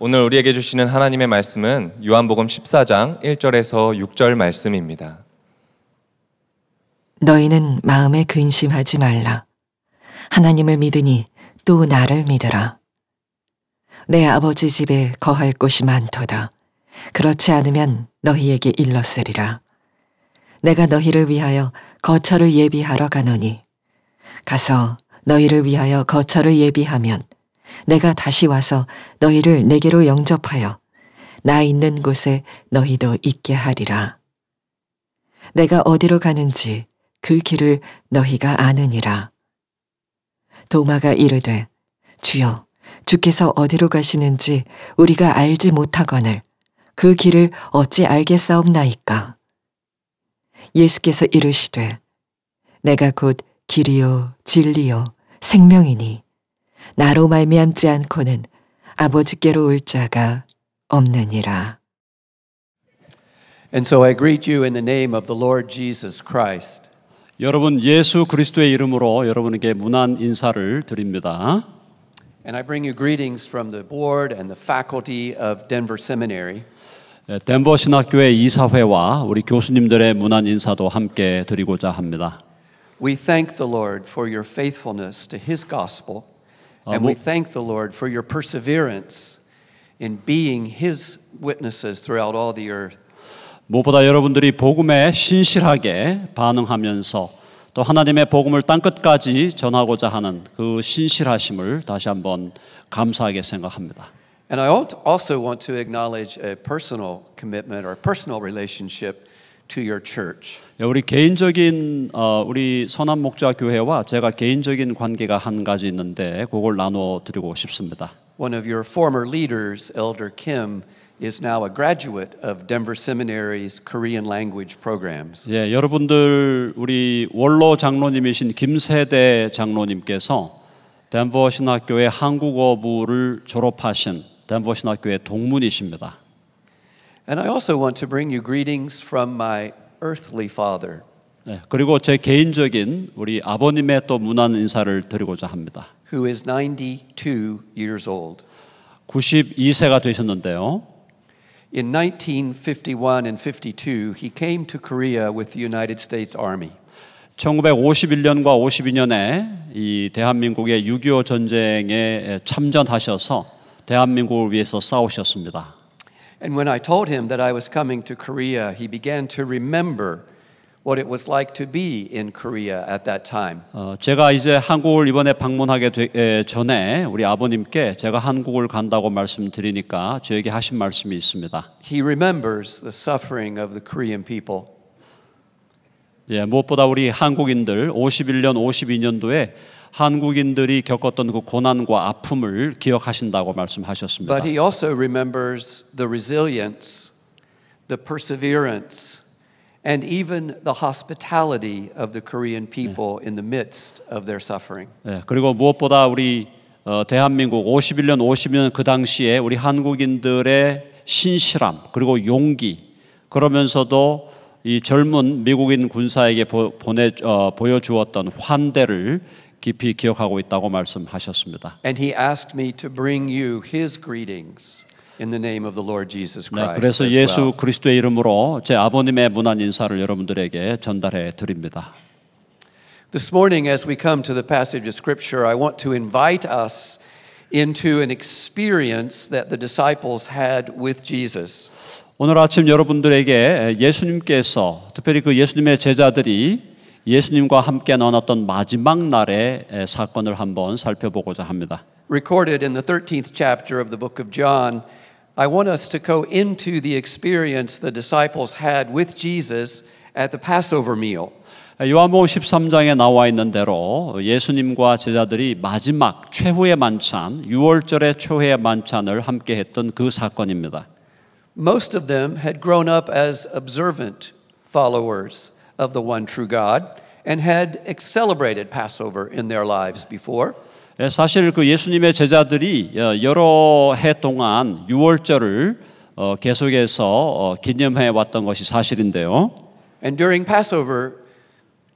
오늘 우리에게 주시는 하나님의 말씀은 요한복음 14장 1절에서 6절 말씀입니다. 너희는 마음에 근심하지 말라. 하나님을 믿으니 또 나를 믿으라. 내 아버지 집에 거할 곳이 많도다. 그렇지 않으면 너희에게 일렀으리라. 내가 너희를 위하여 거처를 예비하러 가노니 가서 너희를 위하여 거처를 예비하면 내가 다시 와서 너희를 내게로 영접하여 나 있는 곳에 너희도 있게 하리라. 내가 어디로 가는지 그 길을 너희가 아느니라. 도마가 이르되 주여 주께서 어디로 가시는지 우리가 알지 못하거늘 그 길을 어찌 알겠사옵나이까. 예수께서 이르시되 내가 곧 길이요 진리요 생명이니 나로 말미암지 않고는 아버지께로 올 자가 없느니라. And so I greet you in the name of the Lord Jesus Christ. 여러분 예수 그리스도의 이름으로 여러분에게 문안 인사를 드립니다. And I bring you greetings from the board and the faculty of Denver Seminary. 덴버 신학교의 이사회와 우리 교수님들의 문안 인사도 함께 드리고자 합니다. We thank the Lord for your faithfulness to his gospel. And we thank the Lord for your perseverance in being his witnesses throughout all the earth. 무엇보다 여러분들이 복음에 신실하게 반응하면서 또 하나님의 복음을 땅 끝까지 전하고자 하는 그 신실하심을 다시 한번 감사하게 생각합니다. And I also want to acknowledge a personal commitment or a personal relationship to your church. 우리 개인적인 어, 우리 선한 목자 교회와 제가 개인적인 관계가 한 가지 있는데 그걸 나눠 드리고 싶습니다. One of your former leaders, Elder Kim, is now a graduate of Denver Seminary's Korean language programs. 예, 여러분들 우리 원로 장로님이신 김세대 장로님께서 덴버 신학교의 한국어부를 졸업하신 덴버 신학교의 동문이십니다. And I also want to bring you greetings from my earthly father. 네, 그리고 제 개인적인 우리 아버님의 또 무난 인사를 드리고자 합니다. Who is 92 years old. 92세가 되셨는데요. In 1951 and 52, he came to Korea with the United States Army. 1951년과 52년에 이 대한민국의 6.25 전쟁에 참전하셔서 대한민국을 위해서 싸우셨습니다. And when I told him that I was coming to Korea, he began to remember what it was like to be in Korea at that time. 어, 제가 이제 한국을 이번에 방문하게 되, 에, 전에 우리 아버님께 제가 한국을 간다고 말씀드리니까 저에게 하신 말씀이 있습니다. He remembers the suffering of the Korean people. 예, 무엇보다 우리 한국인들 51년, 52년도에 한국인들이 겪었던 그 고난과 아픔을 기억하신다고 말씀하셨습니다. But he also remembers the resilience, the perseverance and even the hospitality of the Korean people in the midst of their suffering. 예, 그리고 무엇보다 우리 어, 대한민국 51년 50년 그 당시에 우리 한국인들의 신실함 그리고 용기 그러면서도 이 젊은 미국인 군사에게 보, 보내 어, 보여주었던 환대를 깊이 기억하고 있다고 말씀하셨습니다. And he asked me to bring you his greetings. In the name of the Lord Jesus Christ. 네, 그래서 예수 그리스도의 이름으로 제 아버님의 무난 인사를 여러분들에게 전달해 드립니다. This morning, as we come to the passage of Scripture, I want to invite us into an experience that the disciples had with Jesus. 오늘 아침 여러분들에게 예수님께서 특별히 그 예수님의 제자들이 예수님과 함께 나눴던 마지막 날의 사건을 한번 살펴보고자 합니다. Recorded in the 13th chapter of the book of John, I want us to go into the experience the disciples had with Jesus at the Passover meal. 요한복음 13장에 나와 있는 대로 예수님과 제자들이 마지막 최후의 만찬, 최후의 만찬을 함께 했던 그 사건입니다. Most of them had grown up as observant followers of the one true God and had celebrated Passover in their lives before. 사실 그 예수님의 제자들이 여러 해 동안 유월절을 계속해서 기념해 왔던 것이 사실인데요. And during Passover,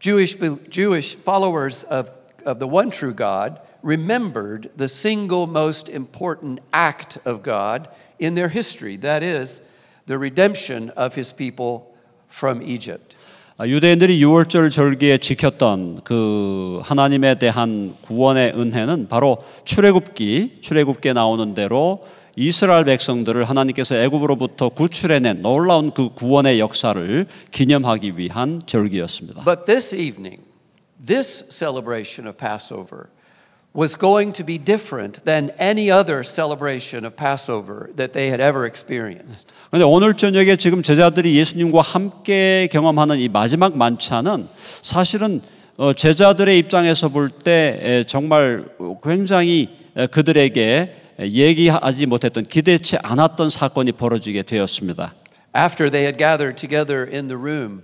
Jewish Jewish followers of of the one true God remembered the single most important act of God in their history, that is the redemption of his people from Egypt. 아, 유대인들이 유월절 절기에 지켰던 그 하나님에 대한 구원의 은혜는 바로 출애굽기 출애굽기에 나오는 대로 이스라엘 백성들을 하나님께서 애굽으로부터 구출해낸 놀라운 그 구원의 역사를 기념하기 위한 절기였습니다. But this evening, this celebration of Passover. was going to be different than any other celebration of Passover that they had ever experienced. 그런데 오늘 저녁에 지금 제자들이 예수님과 함께 경험하는 이 마지막 만찬은 사실은 제자들의 입장에서 볼 때 정말 굉장히 그들에게 얘기하지 못했던 기대치 않았던 사건이 벌어지게 되었습니다. After they had gathered together in the room,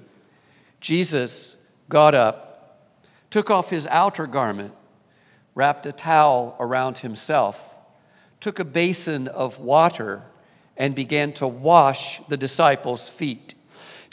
Jesus got up, took off his outer garment. wrapped a towel around himself, took a basin of water, and began to wash the disciples' feet.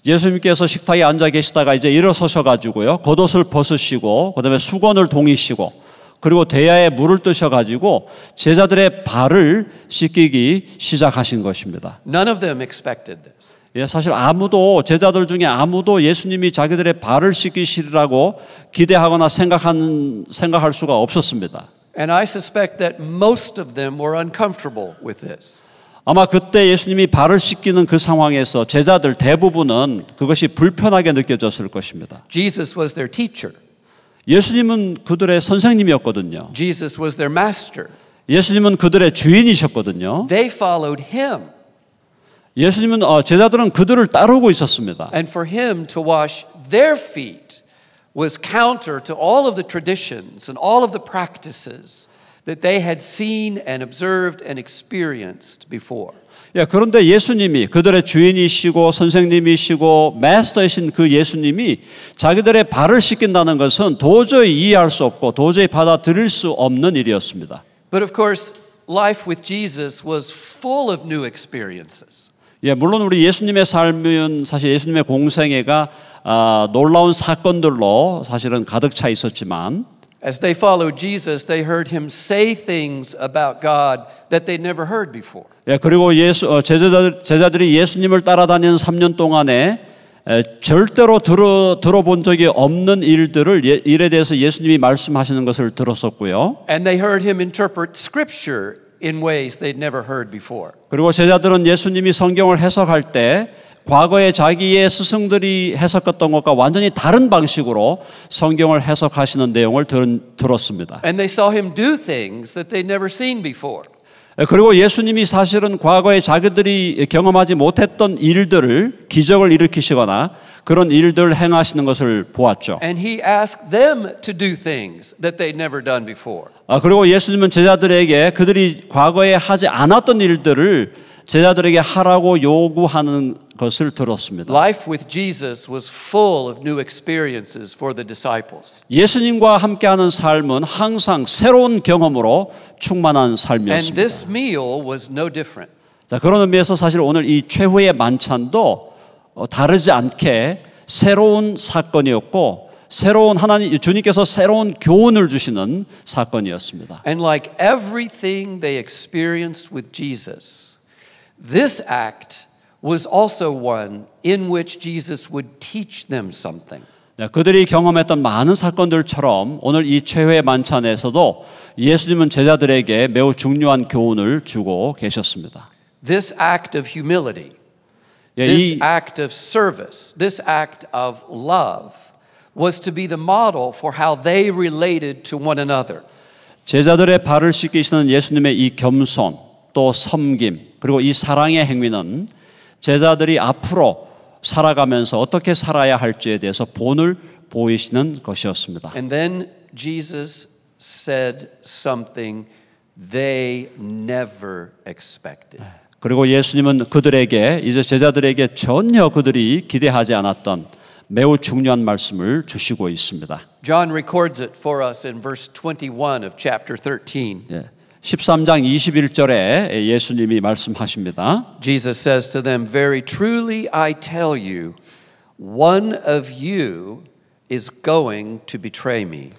예수님께서 식탁에 앉아 계시다가 이제 일어서셔 가지고요. 겉옷을 벗으시고 그다음에 수건을 동이시고 그리고 대야에 물을 뜨셔 가지고 제자들의 발을 씻기기 시작하신 것입니다. None of them expected this. 예, 사실 아무도 제자들 중에 아무도 예수님이 자기들의 발을 씻기시리라고 기대하거나 생각한 생각할 수가 없었습니다. And I suspect that most of them were uncomfortable with this. 아마 그때 예수님이 발을 씻기는 그 상황에서 제자들 대부분은 그것이 불편하게 느껴졌을 것입니다. Jesus was their teacher. 예수님은 그들의 선생님이었거든요. Jesus was their master. 예수님은 그들의 주인이셨거든요. They followed him. 예수님은 어, 제자들은 그들을 따르고 있었습니다. And for him to wash their feet was counter to all of the traditions and all of the practices that they had seen and observed and experienced before. 예, 그런데 예수님이 그들의 주인이시고 선생님이시고 마스터이신 그 예수님이 자기들의 발을 씻긴다는 것은 도저히 이해할 수 없고 도저히 받아들일 수 없는 일이었습니다. But of course, life with Jesus was full of new experiences. 예, 물론 우리 예수님의 삶은 사실 예수님의 공생애가 아, 놀라운 사건들로 사실은 가득 차 있었지만 As they followed Jesus, they heard him say things about God that they'd never heard before. 예, 그리고 예수 어, 제자들 제자들이 예수님을 따라다니는 3년 동안에 에, 절대로 들어 들어본 적이 없는 일들을 예, 일에 대해서 예수님이 말씀하시는 것을 들었었고요. And they heard him interpret scripture in ways they'd never heard before. 그리고 제자들은 예수님이 성경을 해석할 때 과거에 자기의 스승들이 해석했던 것과 완전히 다른 방식으로 성경을 해석하시는 내용을 들, 들었습니다. And they saw him do things that they'd never seen before. 예, 그리고 예수님이 사실은 과거에 자기들이 경험하지 못했던 일들을 기적을 일으키시거나 그런 일들을 행하시는 것을 보았죠. 아, 그리고 예수님은 제자들에게 그들이 과거에 하지 않았던 일들을 제자들에게 하라고 요구하는 것을 들었습니다. Life with Jesus was full of new experiences for the disciples. 예수님과 함께하는 삶은 항상 새로운 경험으로 충만한 삶이었습니다. And this meal was no different. 자, 그런 의미에서 사실 오늘 이 최후의 만찬도 어, 다르지 않게 새로운 사건이었고 새로운 하나님 주님께서 새로운 교훈을 주시는 사건이었습니다. And like everything they experienced with Jesus. This act was also one in which Jesus would teach them something. 그들이 경험했던 많은 사건들처럼 오늘 이 최후의 만찬에서도 예수님은 제자들에게 매우 중요한 교훈을 주고 계셨습니다. This act of humility, this act of service, this act of love was to be the model for how they related to one another. 제자들의 발을 씻기시는 예수님의 이 겸손, 또 섬김, 그리고 이 사랑의 행위는 제자들이 앞으로 살아가면서 어떻게 살아야 할지에 대해서 본을 보이시는 것이었습니다. And then Jesus said something they never expected. 네. 그리고 예수님은 그들에게 이제 제자들에게 전혀 그들이 기대하지 않았던 매우 중요한 말씀을 주시고 있습니다. John records it for us in verse 21 of chapter 13. 예. 13장 21절에 예수님이 말씀하십니다. Jesus says to them, "Very truly I tell you, one of you is going to betray me."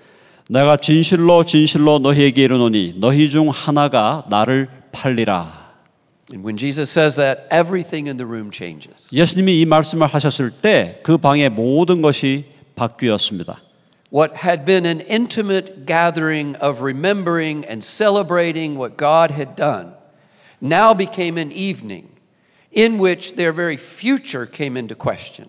내가 진실로 진실로 너희에게 이르노니 너희 중 하나가 나를 팔리라. And when Jesus says that, everything in the room changes. 예수님이 이 말씀을 하셨을 때 그 방의 모든 것이 바뀌었습니다. what had been an intimate gathering of remembering and celebrating what God had done now became an evening in which their very future came into question.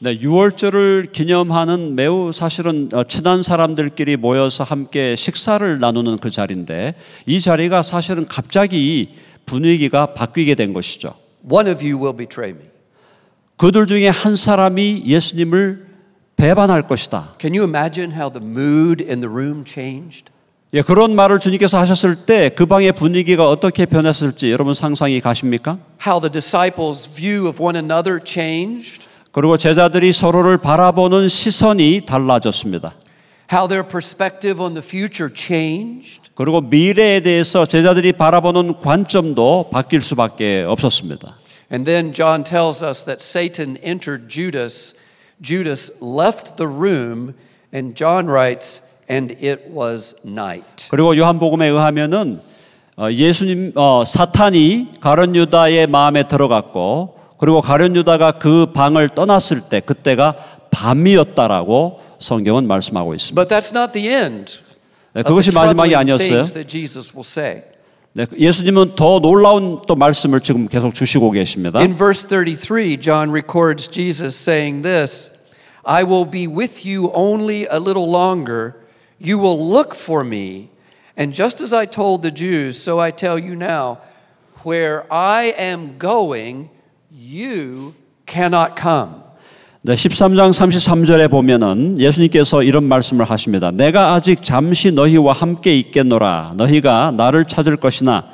네, 6월절을 기념하는 매우 사실은 친한 사람들끼리 모여서 함께 식사를 나누는 그 자리인데 이 자리가 사실은 갑자기 분위기가 바뀌게 된 것이죠. One of you will betray me. 그들 중에 한 사람이 예수님을 배반할 것이다. Can you imagine how the mood in the room changed? 예, 그런 말을 주님께서 하셨을 때 그 방의 분위기가 어떻게 변했을지 여러분 상상이 가십니까? How the disciples' view of one another changed? 그리고 제자들이 서로를 바라보는 시선이 달라졌습니다. How their perspective on the future changed? 그리고 미래에 대해서 제자들이 바라보는 관점도 바뀔 수밖에 없었습니다. And then John tells us that Satan entered Judas Judas left the room and John writes and it was night. 그리고 요한복음에 의하면은 어, 예수님 어, 사탄이 가룟 유다의 마음에 들어갔고 그리고 가룟 유다가 그 방을 떠났을 때 그때가 밤이었다라고 성경은 말씀하고 있습니다. But that's not the end. 네, 그것이 마지막이 아니었어요. 네, 그 예수님은 더 놀라운 또 말씀을 지금 계속 주시고 계십니다. In verse 33, John records Jesus saying this. I will be with you only a little longer. You will look for me. And just as I told the Jews, so I tell you now, where I am going, you cannot come. 13장 33절에 보면은 예수님께서 이런 말씀을 하십니다. 내가 아직 잠시 너희와 함께 있겠노라. 너희가 나를 찾을 것이나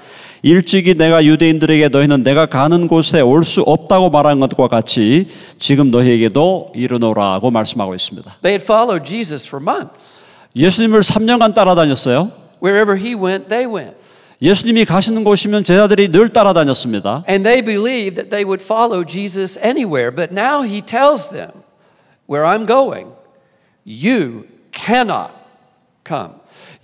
일찍이 내가 유대인들에게 너희는 내가 가는 곳에 올 수 없다고 말한 것과 같이 지금 너희에게도 이르노라고 말씀하고 있습니다. They had followed Jesus for months. 예수님을 3년간 따라다녔어요. Wherever he went, they went. 예수님이 가시는 곳이면 제자들이 늘 따라다녔습니다. And they believed that they would follow Jesus anywhere, but now he tells them where I'm going. You cannot come.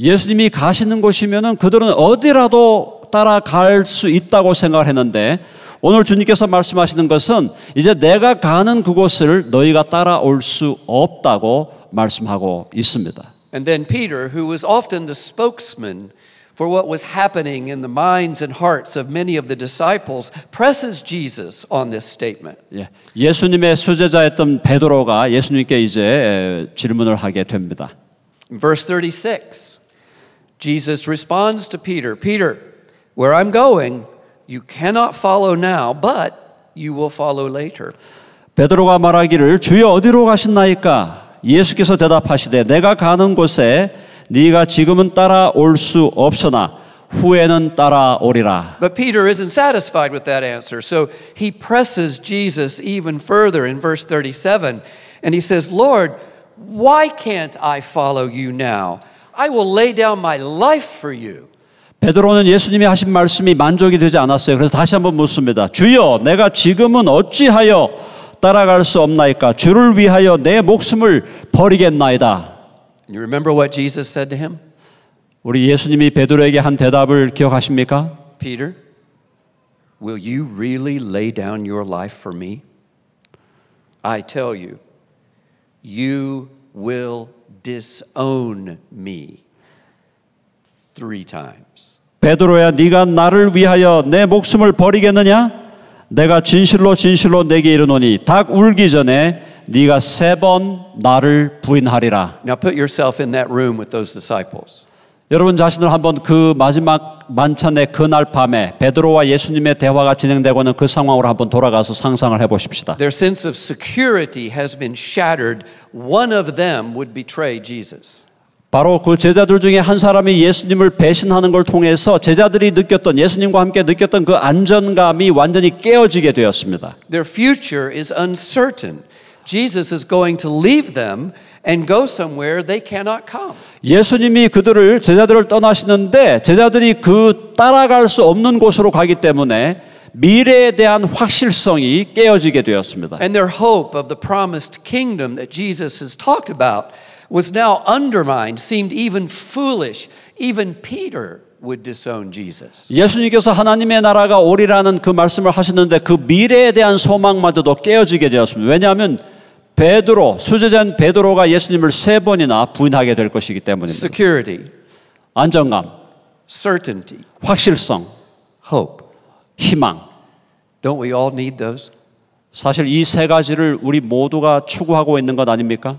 예수님이 가시는 곳이면은 그들은 어디라도 따라갈 수 있다고 생각했는데 오늘 주님께서 말씀하시는 것은 이제 내가 가는 그곳을 너희가 따라올 수 없다고 말씀하고 있습니다. And then Peter, who was often the spokesman For what was happening in the minds and hearts of many of the disciples presses Jesus on this statement. 예, 예수님의 수제자였던 베드로가 예수님께 이제 질문을 하게 됩니다. Verse 36. Jesus responds to Peter, Peter, where I'm going, you cannot follow now, but you will follow later. 베드로가 말하기를 주여 어디로 가신나이까? 예수께서 대답하시되 내가 가는 곳에 네가 지금은 따라올 수 없으나 후에는 따라오리라. But Peter isn't satisfied with that answer. So he presses Jesus even further in verse 37 and he says, "Lord, why can't I follow you now? I will lay down my life for you." 베드로는 예수님이 하신 말씀이 만족이 되지 않았어요. 그래서 다시 한번 묻습니다. 주여, 내가 지금은 어찌하여 따라갈 수 없나이까? 주를 위하여 내 목숨을 버리겠나이다. You remember what Jesus said to him? 우리 예수님이 베드로에게 한 대답을 기억하십니까? Peter, will you really lay down your life for me? I tell you, you will disown me three times. 베드로야 네가 나를 위하여 내 목숨을 버리겠느냐? 내가 진실로 진실로 내게 이르노니 닭 울기 전에 네가 세 번 나를 부인하리라. Now put yourself in that room with those disciples. 여러분 자신을 한번 그 마지막 만찬의 그날 밤에 베드로와 예수님의 대화가 진행되고 있는 그 상황으로 한번 돌아가서 상상을 해 보십시다. Their sense of security has been shattered. One of them would betray Jesus. 바로 그 제자들 중에 한 사람이 예수님을 배신하는 걸 통해서 제자들이 느꼈던 예수님과 함께 느꼈던 그 안전감이 완전히 깨어지게 되었습니다. Their future is uncertain. Jesus is going to leave them and go somewhere they cannot come. 예수님이 그들을 제자들을 떠나시는데 제자들이 그 따라갈 수 없는 곳으로 가기 때문에 미래에 대한 확실성이 깨어지게 되었습니다. And their hope of the promised kingdom that Jesus has talked about was now undermined, seemed even foolish. Even Peter would disown Jesus. 예수님께서 하나님의 나라가 오리라는 그 말씀을 하시는데 그 미래에 대한 소망마저도 깨어지게 되었습니다. 왜냐하면 베드로 수제자인 베드로가 예수님을 세 번이나 부인하게 될 것이기 때문입니다. Security, 안정감, certainty, 확실성, hope, 희망. Don't we all need those? 사실 이 세 가지를 우리 모두가 추구하고 있는 것 아닙니까?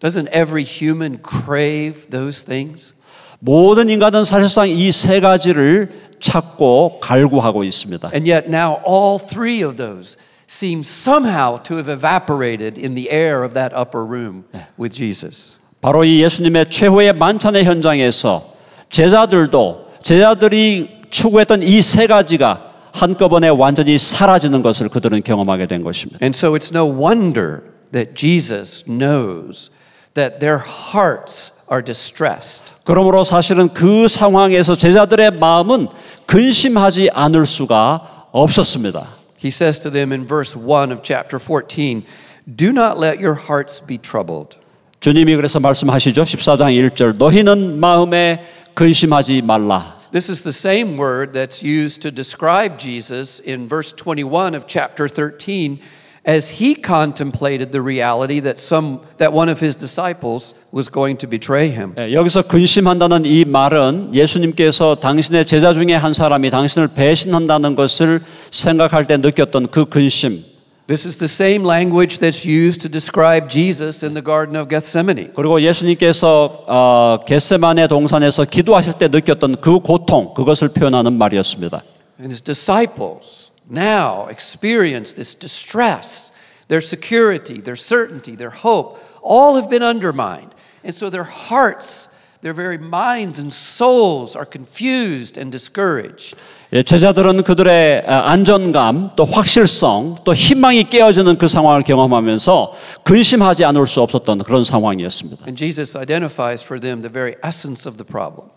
Doesn't every human crave those things? 모든 인간은 사실상 이 세 가지를 찾고 갈구하고 있습니다. And yet now all three of those seems somehow to have evaporated in the air of that upper room with Jesus. 바로 이 예수님의 최후의 만찬의 현장에서 제자들도 제자들이 추구했던 이 세 가지가 한꺼번에 완전히 사라지는 것을 그들은 경험하게 된 것입니다. And so it's no wonder that Jesus knows that their hearts are distressed. 그러므로 사실은 그 상황에서 제자들의 마음은 근심하지 않을 수가 없었습니다. He says to them in verse 1 of chapter 14, Do not let your hearts be troubled. 주님이 그래서 말씀하시죠. 14장 1절. 너희는 마음에 근심하지 말라. This is the same word that's used to describe Jesus in verse 21 of chapter 13 as he contemplated the reality that some that one of his disciples was going to betray him. 여기서 근심한다는 이 말은 예수님께서 당신의 제자 중에 한 사람이 당신을 배신한다는 것을 생각할 때 느꼈던 그 근심. This is the same language that's used to describe Jesus in the Garden of Gethsemane. 그리고 예수님께서 어, 겟세마네 동산에서 기도하실 때 느꼈던 그 고통 그것을 표현하는 말이었습니다. And his disciples now experience this distress. Their security, their certainty, their hope, all have been undermined. And so their hearts, their very minds and souls are confused and discouraged. The 제자들은 그들의 안전감, 또 확실성, 또 희망이 깨어지는 그 상황을 경험하면서 근심하지 않을 수 없었던 그런 상황이었습니다. And Jesus identifies for them the very essence of the problem.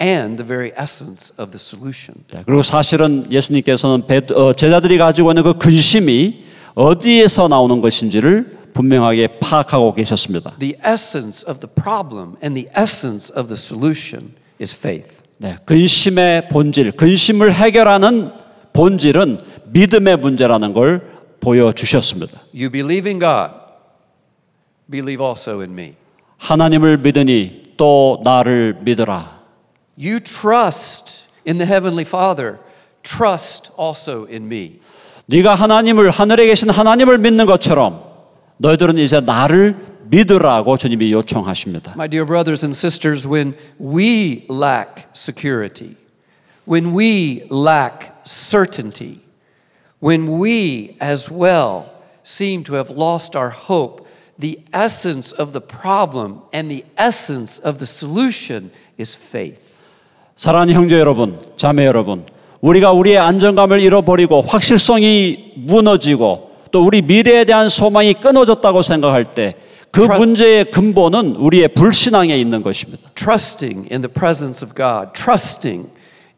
and the very essence of the solution. 그리고 사실은 예수님께서는 제자들이 가지고 있는 그 근심이 어디에서 나오는 것인지를 분명하게 파악하고 계셨습니다. The essence of the problem and the essence of the solution is faith. 네, 근심의 본질, 근심을 해결하는 본질은 믿음의 문제라는 걸 보여 주셨습니다. You believe in God. Believe also in me. 하나님을 믿으니 또 나를 믿으라. You trust in the heavenly Father. Trust also in me. 네가 하나님을 하늘에 계신 하나님을 믿는 것처럼 너희들은 이제 나를 믿으라고 주님이 요청하십니다. My dear brothers and sisters, when we lack security, when we lack certainty, when we as well seem to have lost our hope, the essence of the problem and the essence of the solution is faith. 사랑하는 형제 여러분, 자매 여러분, 우리가 우리의 안정감을 잃어버리고 확실성이 무너지고 또 우리 미래에 대한 소망이 끊어졌다고 생각할 때 그 문제의 근본은 우리의 불신앙에 있는 것입니다. Trusting in the presence of God, trusting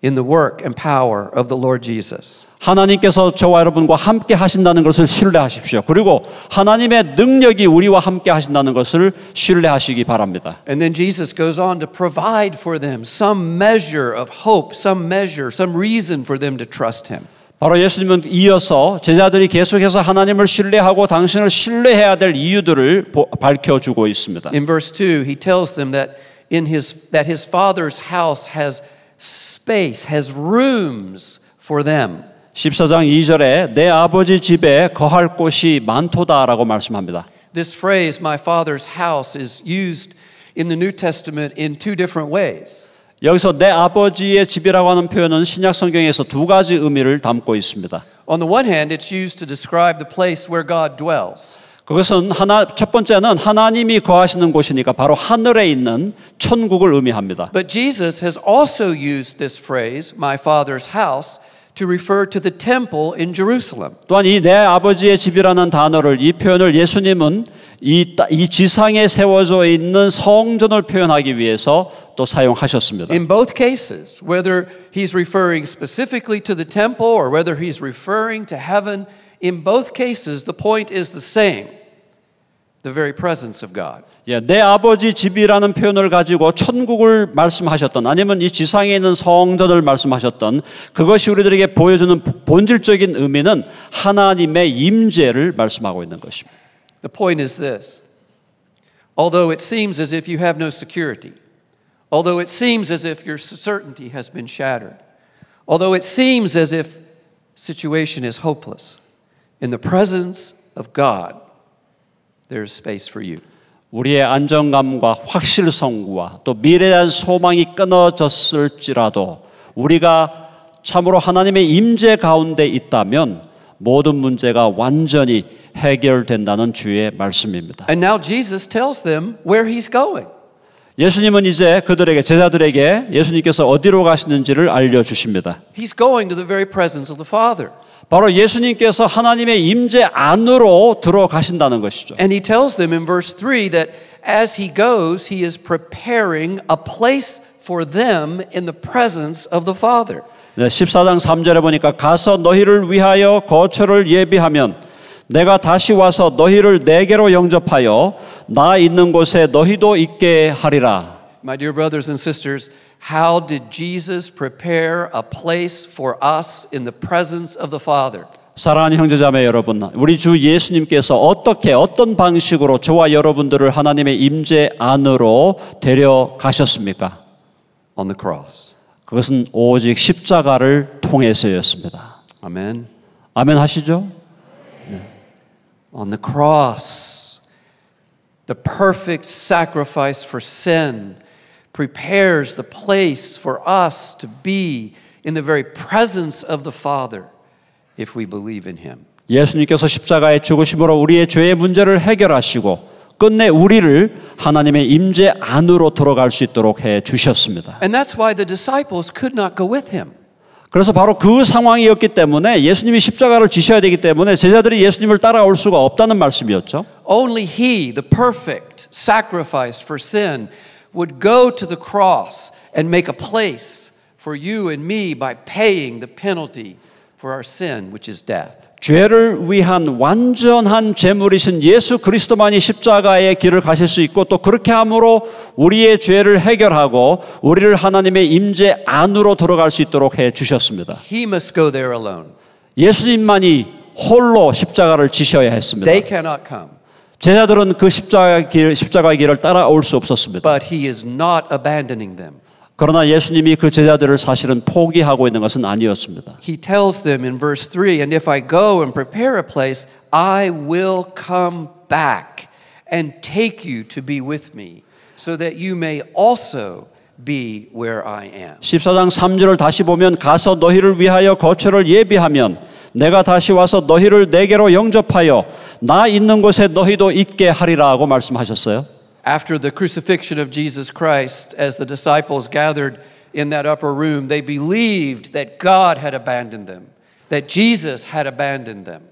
in the work and power of the Lord Jesus. 하나님께서 저와 여러분과 함께 하신다는 것을 신뢰하십시오. 그리고 하나님의 능력이 우리와 함께 하신다는 것을 신뢰하시기 바랍니다. And then Jesus goes on to provide for them some measure of hope, some measure, some reason for them to trust him. 바로 예수님은 이어서 제자들이 계속해서 하나님을 신뢰하고 당신을 신뢰해야 될 이유들을 밝혀 주고 있습니다. In verse 2, he tells them that in his that his father's house has space, has rooms for them. 14장 2절에 내 아버지 집에 거할 곳이 많도다라고 말씀합니다. This phrase my father's house is used in the New Testament in two different ways. 여기서 내 아버지의 집이라고 하는 표현은 신약 성경에서 두 가지 의미를 담고 있습니다. On the one hand, it's used to describe the place where God dwells. 그것은 하나 첫 번째는 하나님이 거하시는 곳이니까 바로 하늘에 있는 천국을 의미합니다. But Jesus has also used this phrase my father's house to refer to the temple in Jerusalem. 또한 이 내 아버지의 집이라는 단어를 이 표현을 예수님은 이, 이 지상에 세워져 있는 성전을 표현하기 위해서 또 사용하셨습니다. In both cases, whether he's referring specifically to the temple or whether he's referring to heaven, in both cases the point is the same. the very presence of God. 예, 내 아버지 집이라는 표현을 가지고 천국을 말씀하셨던 아니면 이 지상에 있는 성전을 말씀하셨던 그것이 우리들에게 보여주는 본질적인 의미는 하나님의 임재를 말씀하고 있는 것입니다. The point is this. Although it seems as if you have no security, although it seems as if your certainty has been shattered, although it seems as if situation is hopeless, in the presence of God there's space for you. 우리의 안정감과 확실성과 또 미래에 대한 소망이 끊어졌을지라도 우리가 참으로 하나님의 임재 가운데 있다면 모든 문제가 완전히 해결된다는 주의 말씀입니다. And now Jesus tells them where he's going. 예수님은 이제 그들에게 제자들에게 예수님께서 어디로 가시는지를 알려 주십니다. He's going to the very presence of the Father. 바로 예수님께서 하나님의 임재 안으로 들어가신다는 것이죠. And he tells them in verse 3 that as he goes he is preparing a place for them in the presence of the Father. 네, 14장 3절에 보니까 가서 너희를 위하여 거처를 예비하면 내가 다시 와서 너희를 내게로 영접하여 나 있는 곳에 너희도 있게 하리라. My dear brothers and sisters, How did Jesus prepare a place for us in the presence of the Father? 사랑하는 형제자매 여러분, 우리 주 예수님께서 어떻게 어떤 방식으로 저와 여러분들을 하나님의 임재 안으로 데려가셨습니까? On the cross. 그것은 오직 십자가를 통해서였습니다. 아멘. 아멘 하시죠? On the cross, the perfect sacrifice for sin. prepares the place for us to be in the very presence of the Father if we believe in him. 예수님께서 십자가의 죽으심으로 우리의 죄의 문제를 해결하시고 끝내 우리를 하나님의 임재 안으로 들어갈 수 있도록 해 주셨습니다. And that's why the disciples could not go with him. 그래서 바로 그 상황이었기 때문에 예수님이 십자가를 지셔야 되기 때문에 제자들이 예수님을 따라올 수가 없다는 말씀이었죠. Only he, the perfect, sacrifice for sin would go to the cross and make a place for you and me by paying the penalty for our sin, which is death. 죄를 위한 완전한 제물이신 예수 그리스도만이 십자가의 길을 가실 수 있고 또 그렇게 함으로 우리의 죄를 해결하고 우리를 하나님의 임재 안으로 들어갈 수 있도록 해 주셨습니다. He must go there alone. 예수님만이 홀로 십자가를 지셔야 했습니다. They cannot come. 제자들은 그 십자가의 길, 십자가의 길을 따라올 수 없었습니다. But he is not abandoning them. 그러나 예수님이 그 제자들을 사실은 포기하고 있는 것은 아니었습니다. He tells them in verse 3, and if I go and prepare a place, I will come back and take you to be with me, so that you may also be where I am. 14장 3절을 다시 보면 가서 너희를 위하여 거처를 예비하면 내가 다시 와서 너희를 내게로 영접하여 나 있는 곳에 너희도 있게 하리라고 말씀하셨어요. After the crucifixion of Jesus Christ, as the disciples gathered in that upper room, they believed that God had abandoned them, that Jesus had abandoned them.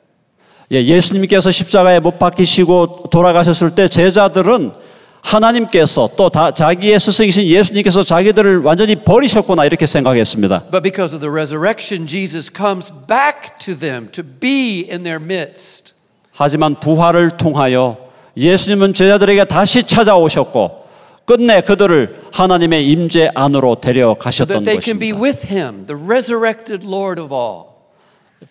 예, 예수님께서 십자가에 못 박히시고 돌아가셨을 때 제자들은 하나님께서 또 다, 자기의 스승이신 예수님께서 자기들을 완전히 버리셨구나 이렇게 생각했습니다. But because of the resurrection, Jesus comes back to them to be in their midst. 하지만 부활을 통하여 예수님은 제자들에게 다시 찾아오셨고 끝내 그들을 하나님의 임재 안으로 데려가셨던 것입니다.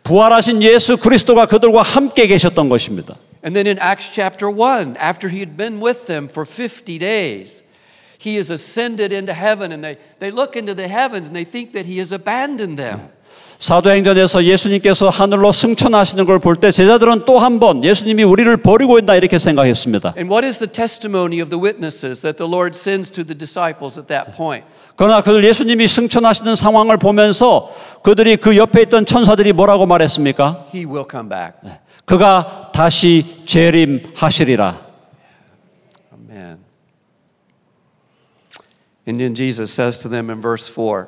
부활하신 예수 그리스도가 그들과 함께 계셨던 것입니다. And then in Acts chapter 1, after he had been with them for 50 days, he is ascended into heaven and they, they look into the heavens and they think that he has abandoned them. 사도행전에서 예수님께서 하늘로 승천하시는 걸 볼 때 제자들은 또 한 번 예수님이 우리를 버리고 있다 이렇게 생각했습니다. And what is the testimony of the witnesses that the Lord sends to the disciples at that point? 그러나 그들 예수님이 승천하시는 상황을 보면서 그들이 그 옆에 있던 천사들이 뭐라고 말했습니까? He will come back. 그가 다시 재림하시리라. Amen. And then Jesus says to them in verse 4,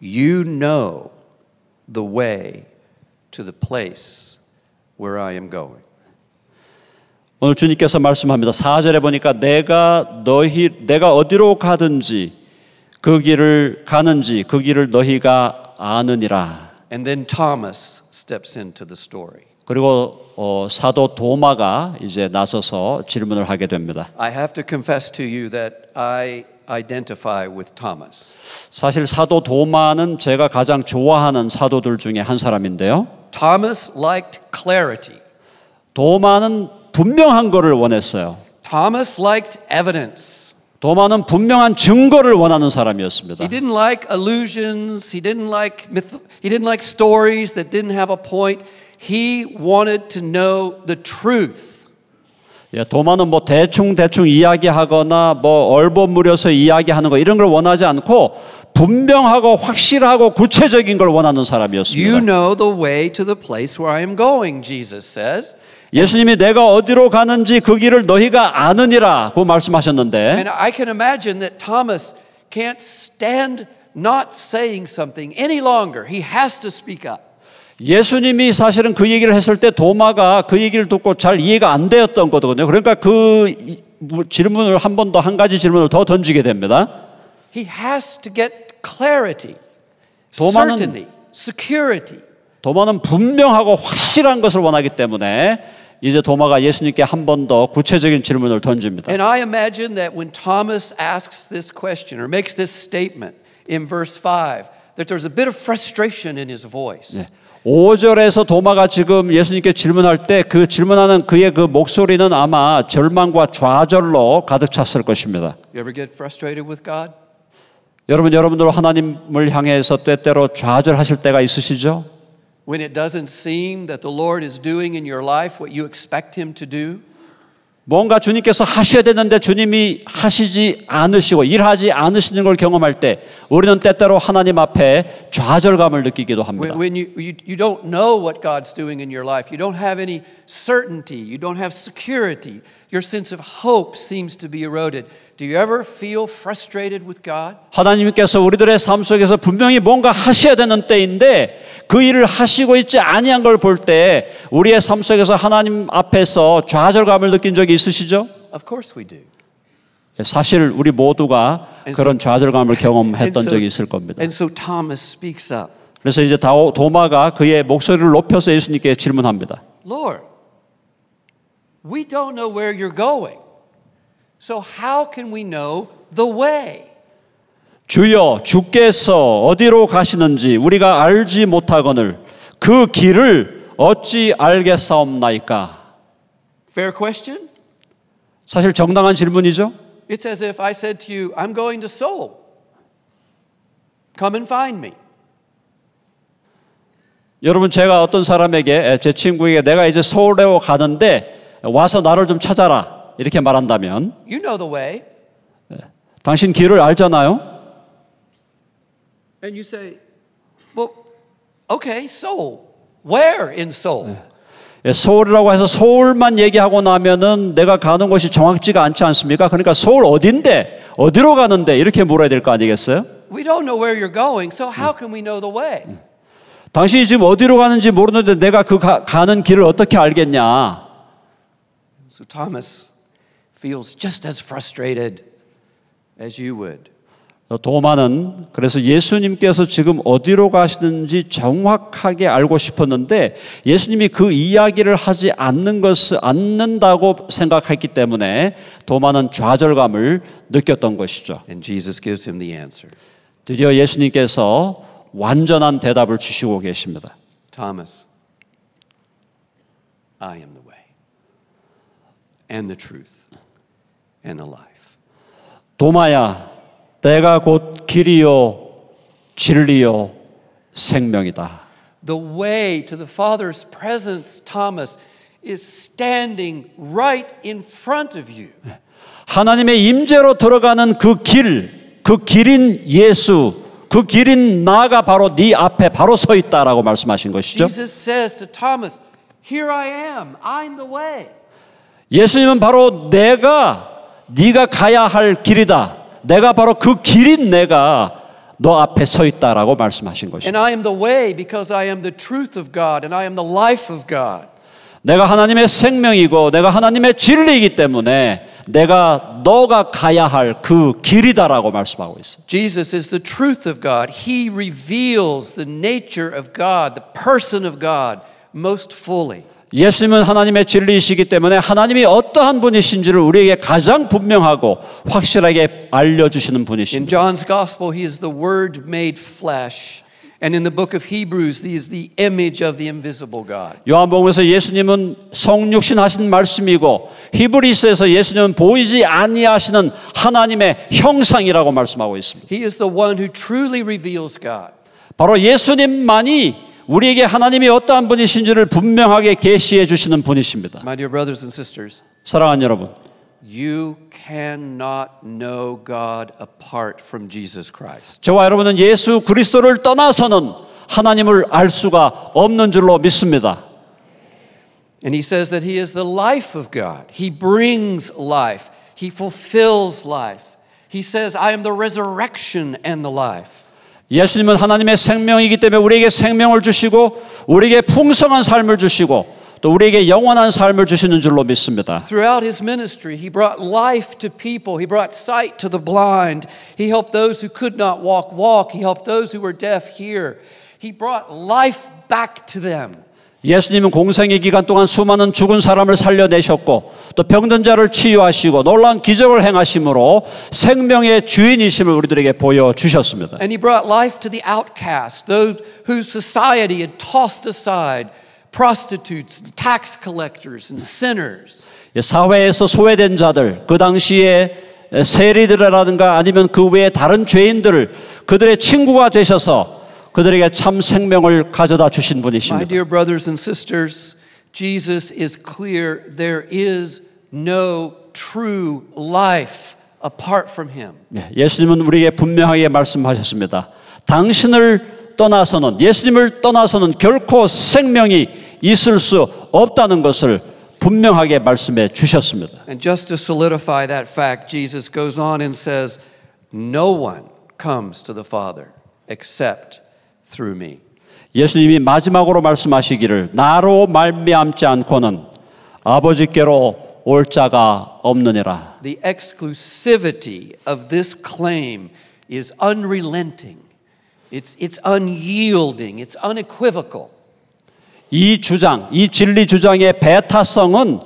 You know the way to the place where I am going. 오늘 주님께서 말씀합니다. 4절에 보니까 내가 너희 내가 어디로 가든지 그 길을 가는지 그 길을 너희가 아느니라. And then Thomas steps into the story. 그리고 어, 사도 도마가 이제 나서서 질문을 하게 됩니다. I have to confess to you that I identify with Thomas. 사실 사도 도마는 제가 가장 좋아하는 사도들 중에 한 사람인데요. Thomas liked clarity. 도마는 분명한 것을 원했어요. Thomas liked evidence. 도마는 분명한 증거를 원하는 사람이었습니다. He didn't like allusions. He didn't like myth. He didn't like stories that didn't have a point. He wanted to know the truth. 예, 도마는 뭐 대충 대충 이야기하거나 뭐 얼버무려서 이야기하는 거 이런 걸 원하지 않고 분명하고 확실하고 구체적인 걸 원하는 사람이었습니다. You know the way to the place where I am going, Jesus says. 예수님이 내가 어디로 가는지 그 길을 너희가 아느니라고 말씀하셨는데 예수님이 사실은 그 얘기를 했을 때 도마가 그 얘기를 듣고 잘 이해가 안 되었던 거거든요. 그러니까 그 질문을 한 번 더 한 가지 질문을 더 던지게 됩니다. He has to get clarity, certainty, security. 도마는 분명하고 확실한 것을 원하기 때문에 이제 도마가 예수님께 한 번 더 구체적인 질문을 던집니다. And I imagine that when Thomas asks this question or makes this statement in verse 5 that there's a bit of frustration in his voice. 네. 5절에서 도마가 지금 예수님께 질문할 때 그 질문하는 그의 그 목소리는 아마 절망과 좌절로 가득 찼을 것입니다. You ever get frustrated with God? 여러분 여러분들 하나님을 향해서 때때로 좌절하실 때가 있으시죠? when it doesn't seem that the Lord is doing in your life what you expect him to do? 뭔가 주님께서 하셔야 되는데 주님이 하시지 않으시고 일하지 않으시는 걸 경험할 때 우리는 때때로 하나님 앞에 좌절감을 느끼기도 합니다. When you, you, you don't know what God's doing in your life, you don't have any certainty, you don't have security, your sense of hope seems to be eroded. Do you ever feel frustrated with God? 하나님께서 우리들의 삶 속에서 분명히 뭔가 하셔야 되는 때인데 그 일을 하시고 있지 아니한 걸 볼 때 우리의 삶 속에서 하나님 앞에서 좌절감을 느낀 적이 있으시죠? Of course we do. 사실 우리 모두가 그런 좌절감을 경험했던 적이 있을 겁니다. And so Thomas speaks up. 그래서 이제 도마가 그의 목소리를 높여서 예수님께 질문합니다. Lord, we don't know where you're going. So how can we know the way? 주여 주께서 어디로 가시는지 우리가 알지 못하거늘 그 길을 어찌 알겠사옵나이까? Fair question? 사실 정당한 질문이죠. It's as if I said to you, I'm going to Seoul. Come and find me. 여러분 제가 어떤 사람에게 제 친구에게 내가 이제 서울에 가는데 와서 나를 좀 찾아라. 이렇게 말한다면 you know the way. 네. 당신 길을 알잖아요. And you say, well, okay, Seoul. Where in Seoul? 네. 예, 서울이라고 해서 서울만 얘기하고 나면은 내가 가는 곳이 정확지가 않지 않습니까? 그러니까 서울 어딘데? 어디로 가는데? 이렇게 물어야 될 거 아니겠어요? We don't know where you're going, so how 네. can we know the way? 당신이 지금 어디로 가는지 모르는데 내가 그 가, 가는 길을 어떻게 알겠냐? So Thomas feels just as frustrated as you would. 어, 도마는 그래서 예수님께서 지금 어디로 가시는지 정확하게 알고 싶었는데 예수님이 그 이야기를 하지 않는 것을 않는다고 생각했기 때문에 도마는 좌절감을 느꼈던 것이죠. 드디어 예수님께서 완전한 대답을 주시고 계십니다. Thomas, I am the way and the truth. and life. 도마야, 내가 곧 길이요, 진리요, 생명이다. The way to the Father's presence, Thomas, is standing right in front of you. 하나님의 임재로 들어가는 그 길, 그 길인 예수, 그 길인 나가 바로 네 앞에 바로 서 있다라고 말씀하신 것이죠. Jesus says to Thomas, "Here I am. I'm the way." 예수님은 바로 내가 네가 가야 할 길이다. 내가 바로 그 길인 내가 너 앞에 서 있다라고 말씀하신 것이죠. And I am the way because I am the truth of God and I am the life of God. 내가 하나님의 생명이고 내가 하나님의 진리이기 때문에 내가 너가 가야 할 그 길이다라고 말씀하고 있어. Jesus is the truth of God. He reveals the nature of God, the person of God most fully. 예수님은 하나님의 진리이시기 때문에 하나님이 어떠한 분이신지를 우리에게 가장 분명하고 확실하게 알려주시는 분이십니다. In John's Gospel, He is the Word made flesh. And in the book of Hebrews, he is the image of the invisible God. 요한복음에서 예수님은 성육신하신 말씀이고 히브리서에서 예수님은 보이지 아니하시는 하나님의 형상이라고 말씀하고 있습니다. He is the one who truly reveals God. 바로 예수님만이 우리에게 하나님이 어떠한 분이신지를 분명하게 계시해 주시는 분이십니다. My dear brothers and sisters, 사랑하는 여러분, you cannot know God apart from Jesus Christ. 저와 여러분은 예수 그리스도를 떠나서는 하나님을 알 수가 없는 줄로 믿습니다. And he says that he is the life of God. He brings life. He fulfills life. He says, I am the resurrection and the life. 예수님은 하나님의 생명이기 때문에 우리에게 생명을 주시고 우리에게 풍성한 삶을 주시고 또 우리에게 영원한 삶을 주시는 줄로 믿습니다. Throughout his ministry, he brought life to people. He brought sight to the blind. He helped those who could not walk walk. He helped those who were deaf hear. He brought life back to them. 예수님은 공생의 기간 동안 수많은 죽은 사람을 살려내셨고 또 병든 자를 치유하시고 놀라운 기적을 행하심으로 생명의 주인이심을 우리들에게 보여 주셨습니다. And he brought life to the outcast, those whose society had tossed aside, prostitutes, tax collectors and sinners. 예, 사회에서 소외된 자들, 그 당시에 세리들이라든가 아니면 그 외에 다른 죄인들을 그들의 친구가 되셔서 그들에게 참 생명을 가져다 주신 분이십니다. My dear brothers and sisters, Jesus is clear there is no true life apart from him. 예수님은 우리에게 분명하게 말씀하셨습니다. 당신을 떠나서는 예수님을 떠나서는 결코 생명이 있을 수 없다는 것을 분명하게 말씀해 주셨습니다. And just to solidify that fact, Jesus goes on and says, no one comes to the Father except through me. 예수님이 마지막으로 말씀하시기를 나로 말미암지 않고는 아버지께로 올 자가 없느니라. The exclusivity of this claim is unrelenting. It's it's unyielding. It's unequivocal. 이 주장, 이 진리 주장의 배타성은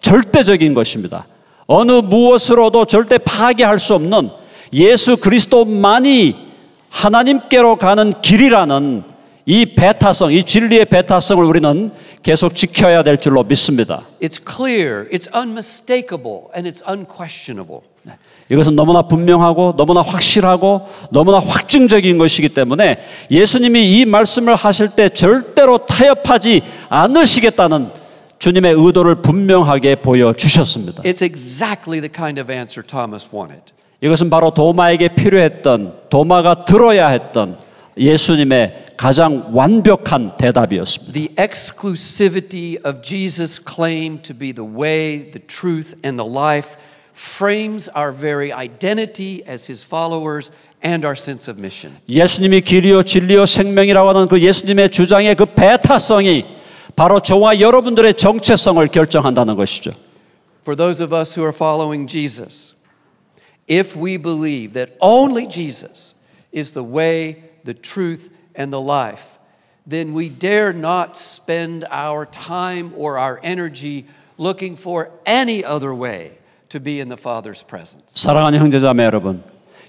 절대적인 것입니다. 어느 무엇으로도 절대 파괴할 수 없는 예수 그리스도만이 하나님께로 가는 길이라는 이 배타성, 이 진리의 배타성을 우리는 계속 지켜야 될 줄로 믿습니다. It's clear, it's unmistakable, and it's unquestionable. 네. 이것은 너무나 분명하고 너무나 확실하고 너무나 확증적인 것이기 때문에 예수님이 이 말씀을 하실 때 절대로 타협하지 않으시겠다는 주님의 의도를 분명하게 보여 주셨습니다. It's exactly the kind of answer Thomas wanted. 이것은 바로 도마에게 필요했던 도마가 들어야 했던 예수님의 가장 완벽한 대답이었습니다. The exclusivity of Jesus' claim to be the way, the truth, and the life frames our very identity as His followers and our sense of mission. 예수님이 길이요 진리요 생명이라고 하는 그 예수님의 주장의 그 배타성이 바로 저와 여러분들의 정체성을 결정한다는 것이죠. For those of us who are following Jesus. if we believe that only Jesus is the way, the truth, and the life, then we dare not spend our time or our energy looking for any other way to be in the Father's presence. 사랑하는 형제자매 여러분,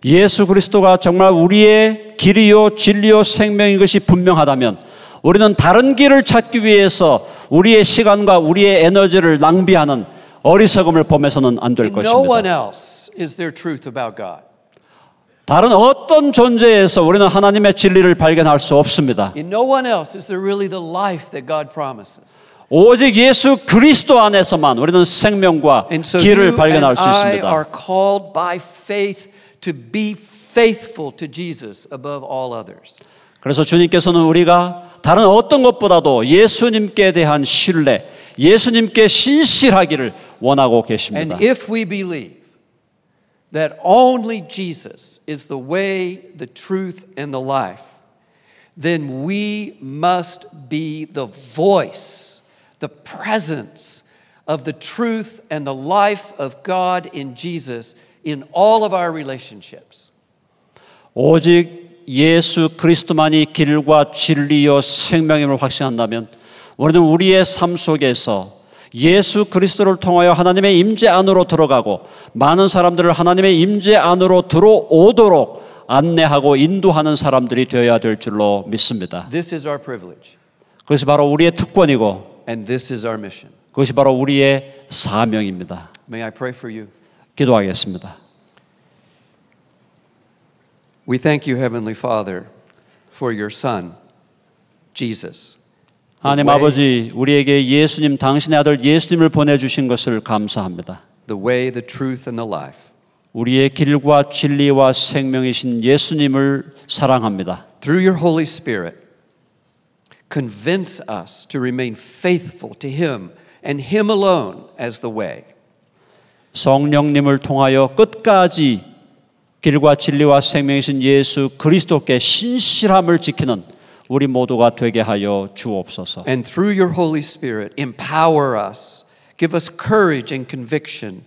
예수 그리스도가 정말 우리의 길이요 진리요 생명인 것이 분명하다면 우리는 다른 길을 찾기 위해서 우리의 시간과 우리의 에너지를 낭비하는 어리석음을 범해서는 안 될 것입니다. 다른 어떤 존재에서 우리는 하나님의 진리를 발견할 수 없습니다. 오직 예수 그리스도 안에서만 우리는 생명과 길을 발견할 수 있습니다. 그래서 주님께서는 우리가 다른 어떤 것보다도 예수님께 대한 신뢰, 예수님께 신실하기를 원하고 계십니다. And if we believe that only Jesus is the way, the truth, and the life, then we must be the voice, the presence of the truth and the life of God in Jesus in all of our relationships. 오직 예수 그리스도만이 길과 진리요 생명임을 확신한다면 우리는 우리의 삶 속에서 예수 그리스도를 통하여 하나님의 임재 안으로 들어가고 많은 사람들을 하나님의 임재 안으로 들어오도록 안내하고 인도하는 사람들이 되어야 될 줄로 믿습니다. This is our privilege. 그것이 바로 우리의 특권이고 And this is our mission. 그것이 바로 우리의 사명입니다. May I pray for you? 기도하겠습니다. We thank you, Heavenly Father, for your Son, Jesus. 하나님 아버지 우리에게 예수님 당신의 아들 예수님을 보내 주신 것을 감사합니다. The way, the truth and the life. 우리의 길과 진리와 생명이신 예수님을 사랑합니다. Through your Holy Spirit convince us to remain faithful to him and him alone as the way. 성령님을 통하여 끝까지 길과 진리와 생명이신 예수 그리스도께 신실함을 지키는 우리 모두가 되게 하여 주옵소서. And through your Holy Spirit empower us. Give us courage and conviction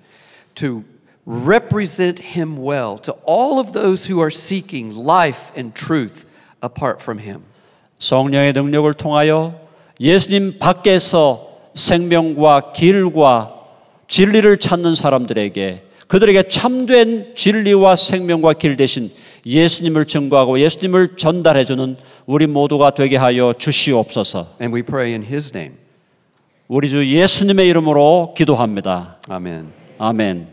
to represent him well to all of those who are seeking life and truth apart from him. 성령의 능력을 통하여 예수님 밖에서 생명과 길과 진리를 찾는 사람들에게 그들에게 참된 진리와 생명과 길 대신 예수님을 증거하고 예수님을 전달해 주는 우리 모두가 되게 하여 주시옵소서. And we pray in his name. 우리 주 예수님의 이름으로 기도합니다. 아멘. 아멘.